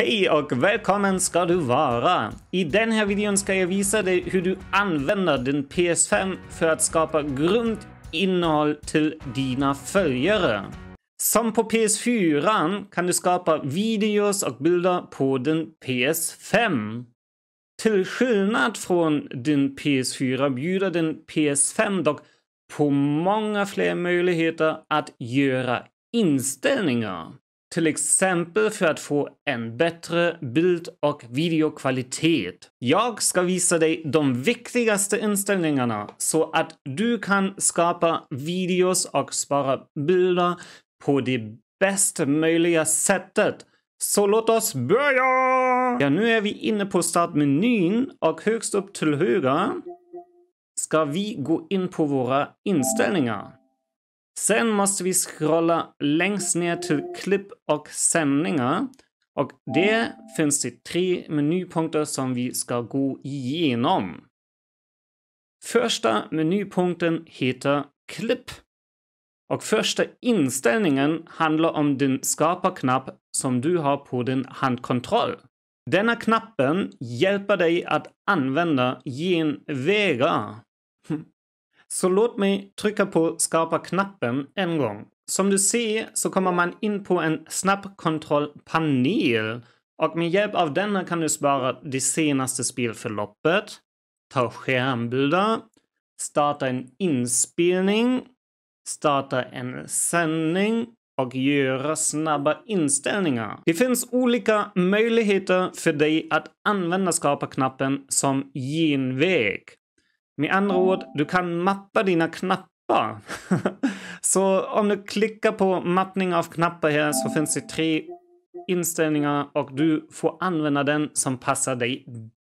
Hej och välkommen ska du vara! I den här videon ska jag visa dig hur du använder din PS5 för att skapa grymt innehåll till dina följare. Som på PS4 kan du skapa videos och bilder på din PS5. Till skillnad från din PS4 bjuder din PS5 dock på många fler möjligheter att göra inställningar. Till exempel för att få en bättre bild och videokvalitet. Jag ska visa dig de viktigaste inställningarna så att du kan skapa videos och spara bilder på det bästa möjliga sättet. Så låt oss börja! Ja, nu är vi inne på startmenyn och högst upp till höger ska vi gå in på våra inställningar. Sen måste vi scrolla längst ner till klipp och sändningar. Och där finns det tre menypunkter som vi ska gå igenom. Första menypunkten heter klipp. Och första inställningen handlar om din skaparknapp som du har på din handkontroll. Denna knappen hjälper dig att använda genvägar så låt mig trycka på skapa-knappen en gång. Som du ser så kommer man in på en snabbkontrollpanel och med hjälp av denna kan du spara det senaste spelförloppet, ta skärmbilder, starta en inspelning, starta en sändning och göra snabba inställningar. Det finns olika möjligheter för dig att använda skapa-knappen som genväg. Med andra ord, du kan mappa dina knappar. så om du klickar på mappning av knappar här så finns det tre inställningar och du får använda den som passar dig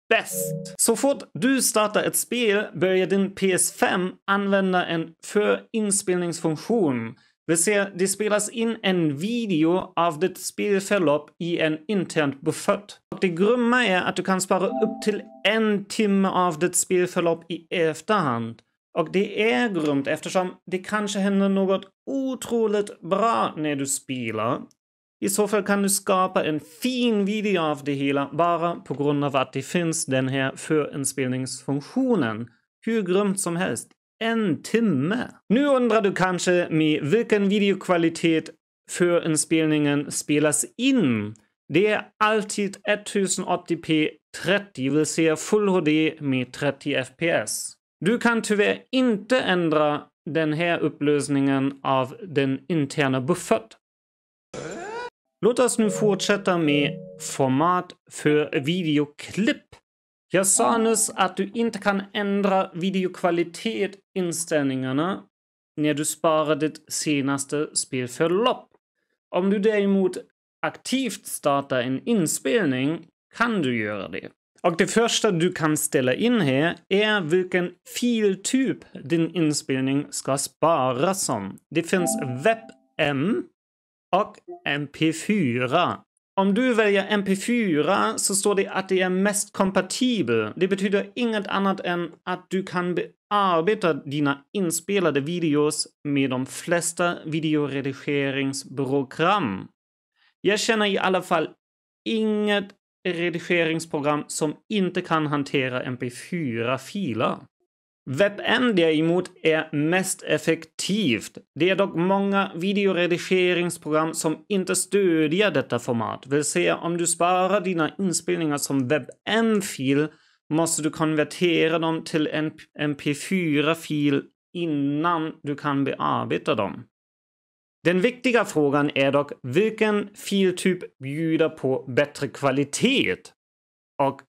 bäst. Så fort du startar ett spel börjar din PS5 använda en förinspelningsfunktion vi ser, det spelas in en video av ditt spelförlopp i en internt buffert. Och det grymma är att du kan spara upp till en timme av ditt spelförlopp i efterhand. Och det är grymt eftersom det kanske händer något otroligt bra när du spelar. I så fall kan du skapa en fin video av det hela bara på grund av att det finns den här förinspelningsfunktionen. Hur grymt som helst en timme. Nu undrar du kanske med vilken videokvalitet förinspelningen spelas in. Det är alltid 1080p 30, vill säga Full HD med 30 FPS. Du kan tyvärr inte ändra den här upplösningen av den interna buffert. Låt oss nu fortsätta med format för videoklipp. Jag sa nyss att du inte kan ändra videokvalitetinställningarna när du sparar ditt senaste spelförlopp. Om du däremot aktivt startar en inspelning kan du göra det. Och det första du kan ställa in här är vilken filtyp din inspelning ska sparas som. Det finns WebM och MP4 om du väljer MP4 så står det att det är mest kompatibel. Det betyder inget annat än att du kan bearbeta dina inspelade videos med de flesta videoredigeringsprogram. Jag känner i alla fall inget redigeringsprogram som inte kan hantera MP4-filer. WebM däremot är mest effektivt. Det är dock många videoredigeringsprogram som inte stödjer detta format. Vill säga om du sparar dina inspelningar som WebM-fil måste du konvertera dem till en MP4-fil innan du kan bearbeta dem. Den viktiga frågan är dock vilken filtyp bjuder på bättre kvalitet? Och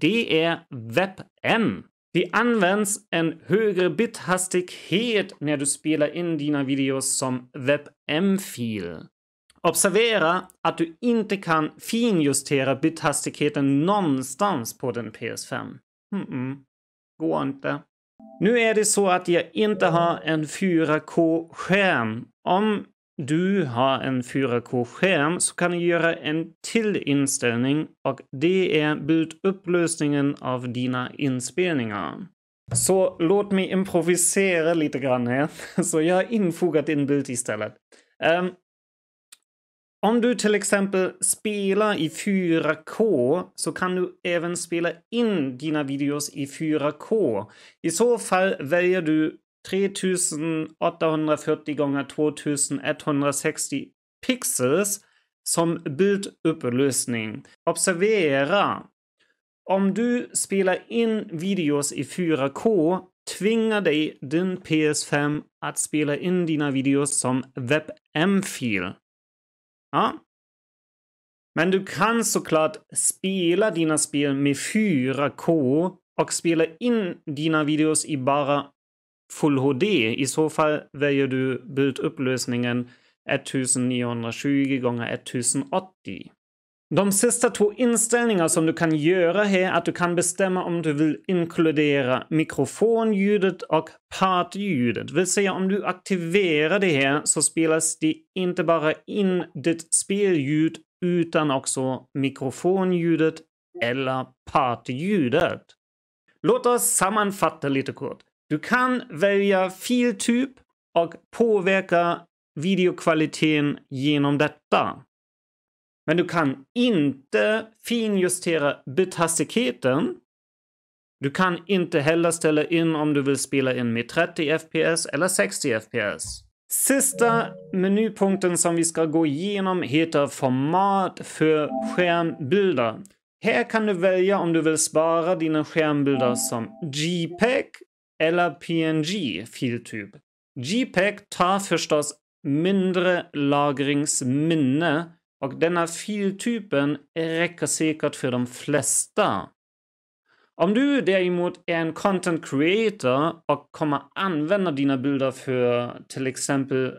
det är WebM. Det används en högre bithastighet när du spelar in dina videos som WebM-fil. Observera att du inte kan finjustera bithastigheten någonstans på din PS5. Mm -mm. Går inte. Nu är det så att jag inte har en 4K-skärm. Om du har en 4K-skärm så kan du göra en till inställning och det är bildupplösningen av dina inspelningar. Så låt mig improvisera lite grann här. Så jag har infogat en bild istället. Um, om du till exempel spelar i 4K så kan du även spela in dina videos i 4K. I så fall väljer du 3840 gånger 2160 pixels som bildupplösning. Observera! Om du spelar in videos i 4K tvingar dig din PS5 att spela in dina videos som WebM-fil. Ja. Men du kan såklart spela dina spel med 4K och spela in dina videos i bara Full HD. I så fall väljer du bildupplösningen 1920 gånger 1080. De sista två inställningar som du kan göra här är att du kan bestämma om du vill inkludera mikrofonljudet och partljudet. Vill säga om du aktiverar det här så spelas det inte bara in ditt spelljud utan också mikrofonljudet eller partljudet. Låt oss sammanfatta lite kort. Du kan välja filtyp och påverka videokvaliteten genom detta. Men du kan inte finjustera bithastigheten. Du kan inte heller ställa in om du vill spela in med 30 FPS eller 60 FPS. Sista menypunkten som vi ska gå igenom heter format för skärmbilder. Här kan du välja om du vill spara dina skärmbilder som JPEG eller PNG-filtyp. JPEG tar förstås mindre lagringsminne och denna filtypen räcker säkert för de flesta. Om du däremot är en content creator och kommer använda dina bilder för till exempel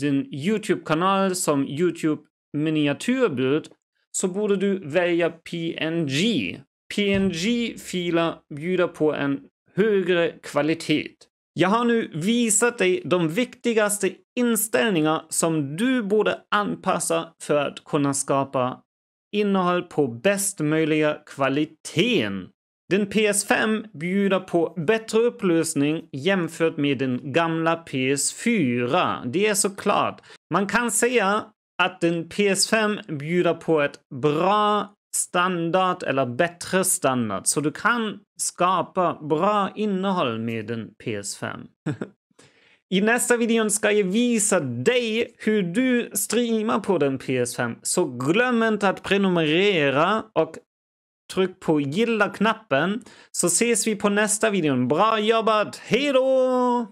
din Youtube-kanal som Youtube miniatyrbild så borde du välja PNG. PNG-filer bjuder på en högre kvalitet. Jag har nu visat dig de viktigaste inställningar som du borde anpassa för att kunna skapa innehåll på bäst möjliga kvaliteten. Den PS5 bjuder på bättre upplösning jämfört med den gamla PS4. Det är såklart. Man kan säga att den PS5 bjuder på ett bra standard eller bättre standard. Så du kan skapa bra innehåll med en PS5. I nästa videon ska jag visa dig hur du streamar på den PS5. Så glöm inte att prenumerera och tryck på gilla-knappen så ses vi på nästa videon. Bra jobbat! Hejdå!